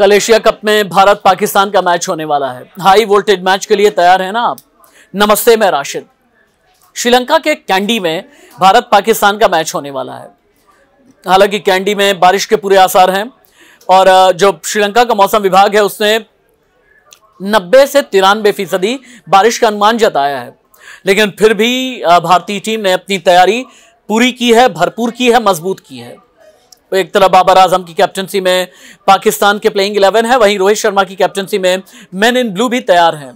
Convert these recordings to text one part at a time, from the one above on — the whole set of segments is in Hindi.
कल एशिया कप में भारत पाकिस्तान का मैच होने वाला है हाई वोल्टेज मैच के लिए तैयार है ना आप नमस्ते मैं राशिद श्रीलंका के कैंडी में भारत पाकिस्तान का मैच होने वाला है हालांकि कैंडी में बारिश के पूरे आसार हैं और जो श्रीलंका का मौसम विभाग है उसने 90 से तिरानबे फीसदी बारिश का अनुमान जताया है लेकिन फिर भी भारतीय टीम ने अपनी तैयारी पूरी की है भरपूर की है मजबूत की है एक तरफ बाबर आजम की कैप्टनसी में पाकिस्तान के प्लेइंग इलेवन है वहीं रोहित शर्मा की कैप्टनसी में मैन इन ब्लू भी तैयार हैं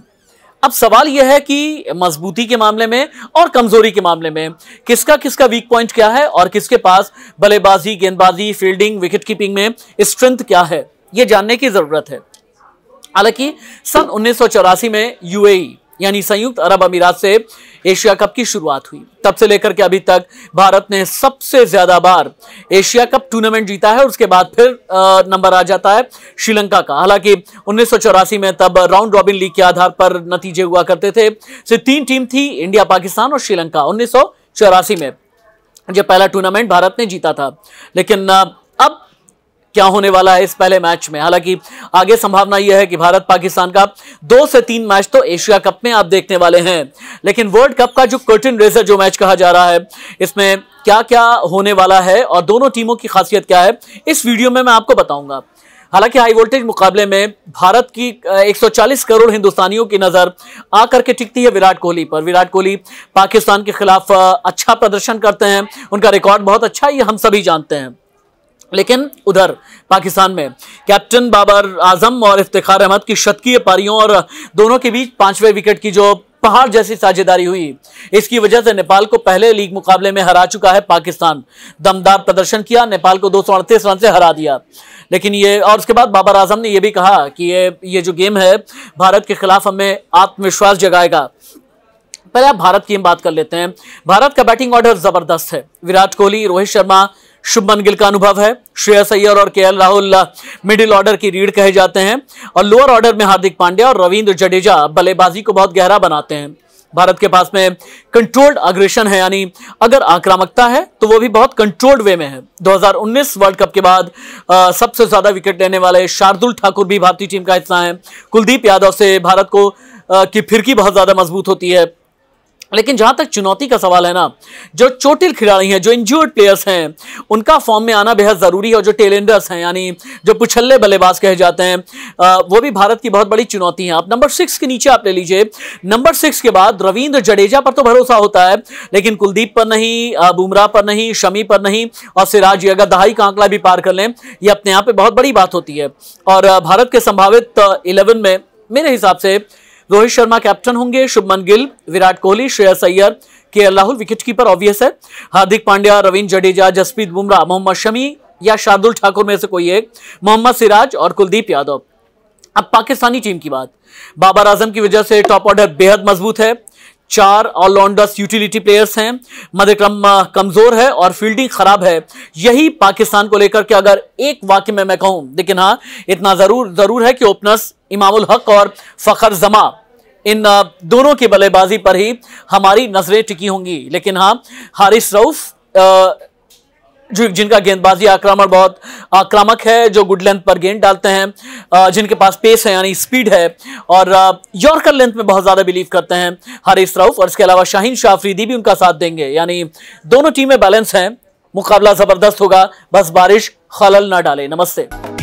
अब सवाल यह है कि मजबूती के मामले में और कमजोरी के मामले में किसका किसका वीक पॉइंट क्या है और किसके पास बल्लेबाजी गेंदबाजी फील्डिंग विकेट कीपिंग में स्ट्रेंथ क्या है ये जानने की जरूरत है हालांकि सन उन्नीस में यूएई यानी संयुक्त अरब अमीरात से एशिया कप की शुरुआत हुई तब से लेकर के अभी तक भारत ने सबसे ज्यादा बार एशिया कप टूर्नामेंट जीता है और उसके बाद फिर नंबर आ जाता है श्रीलंका का हालांकि उन्नीस में तब राउंड रॉबिन लीग के आधार पर नतीजे हुआ करते थे से तीन टीम थी इंडिया पाकिस्तान और श्रीलंका उन्नीस में जब पहला टूर्नामेंट भारत ने जीता था लेकिन क्या होने वाला है इस पहले मैच में हालांकि आगे संभावना यह है कि भारत पाकिस्तान का दो से तीन मैच तो एशिया कप में आप देखने वाले हैं लेकिन वर्ल्ड कप का जो कर्टिन रेजर जो मैच कहा जा रहा है इसमें क्या क्या होने वाला है और दोनों टीमों की खासियत क्या है इस वीडियो में मैं आपको बताऊंगा हालांकि हाई वोल्टेज मुकाबले में भारत की 140 करोड़ हिंदुस्तानियों की नज़र आकर के टिकती है विराट कोहली पर विराट कोहली पाकिस्तान के खिलाफ अच्छा प्रदर्शन करते हैं उनका रिकॉर्ड बहुत अच्छा है ये हम सभी जानते हैं लेकिन उधर पाकिस्तान में कैप्टन बाबर आजम और इफ्तार अहमद की शतकीय पारियों और दोनों के बीच पांचवें विकेट की जो पहाड़ जैसी साझेदारी हुई इसकी वजह से नेपाल को पहले लीग मुकाबले में हरा चुका है पाकिस्तान दमदार प्रदर्शन किया नेपाल को दो रन से हरा दिया लेकिन ये और उसके बाद बाबर आजम ने यह भी कहा कि ये ये जो गेम है भारत के खिलाफ हमें आत्मविश्वास जगाएगा पहले आप भारत की हम बात कर लेते हैं भारत का बैटिंग ऑर्डर जबरदस्त है विराट कोहली रोहित शर्मा शुभमन गिल का अनुभव है श्रेयस अय्यर और के राहुल मिडिल ऑर्डर की रीढ़ कहे जाते हैं और लोअर ऑर्डर में हार्दिक पांड्या और रविंद्र जडेजा बल्लेबाजी को बहुत गहरा बनाते हैं भारत के पास में कंट्रोल्ड अग्रेशन है यानी अगर आक्रामकता है तो वो भी बहुत कंट्रोल्ड वे में है 2019 वर्ल्ड कप के बाद आ, सबसे ज्यादा विकेट लेने वाले शार्दुल ठाकुर भी भारतीय टीम का हिस्सा है कुलदीप यादव से भारत को आ, की फिरकी बहुत ज्यादा मजबूत होती है लेकिन जहां तक चुनौती का सवाल है ना जो चोटिल खिलाड़ी हैं जो इंजर्ड प्लेयर्स हैं उनका फॉर्म में आना बेहद ज़रूरी है और जो टेलेंडर्स हैं यानी जो पुछल्ले बल्लेबाज कहे जाते हैं वो भी भारत की बहुत बड़ी चुनौती है आप नंबर सिक्स के नीचे आप ले लीजिए नंबर सिक्स के बाद रविंद्र जडेजा पर तो भरोसा होता है लेकिन कुलदीप पर नहीं बुमराह पर नहीं शमी पर नहीं और सिराज ये अगर दहाई का आंकड़ा भी पार कर लें ये अपने आप पर बहुत बड़ी बात होती है और भारत के संभावित इलेवन में मेरे हिसाब से रोहित शर्मा कैप्टन होंगे शुभमन गिल विराट कोहली श्रेयस अय्यर के राहुल विकेटकीपर ऑब्वियस है हार्दिक पांड्या रविंद्र जडेजा जसप्रीत बुमराह मोहम्मद शमी या शार्दुल ठाकुर में से कोई एक मोहम्मद सिराज और कुलदीप यादव अब पाकिस्तानी टीम की बात बाबर आजम की वजह से टॉप ऑर्डर बेहद मजबूत है चार ऑलराउंडर्स यूटिलिटी प्लेयर्स हैं मध्यक्रम कमजोर है और फील्डिंग खराब है यही पाकिस्तान को लेकर के अगर एक वाक्य में मैं कहूं लेकिन हाँ इतना जरूर जरूर है कि ओपनर्स इमामुल हक और फखर जमा इन दोनों की बल्लेबाजी पर ही हमारी नजरें टिकी होंगी लेकिन हाँ हारिस रऊफ जो जिनका गेंदबाजी आक्रामक बहुत आक्रामक है जो गुड लेंथ पर गेंद डालते हैं जिनके पास पेस है यानी स्पीड है और यॉर्कर लेंथ में बहुत ज़्यादा बिलीव करते हैं हरीश राउफ और इसके अलावा शाहीन शाफरीदी भी उनका साथ देंगे यानी दोनों टीमें बैलेंस हैं मुकाबला ज़बरदस्त होगा बस बारिश खलल ना डाले नमस्ते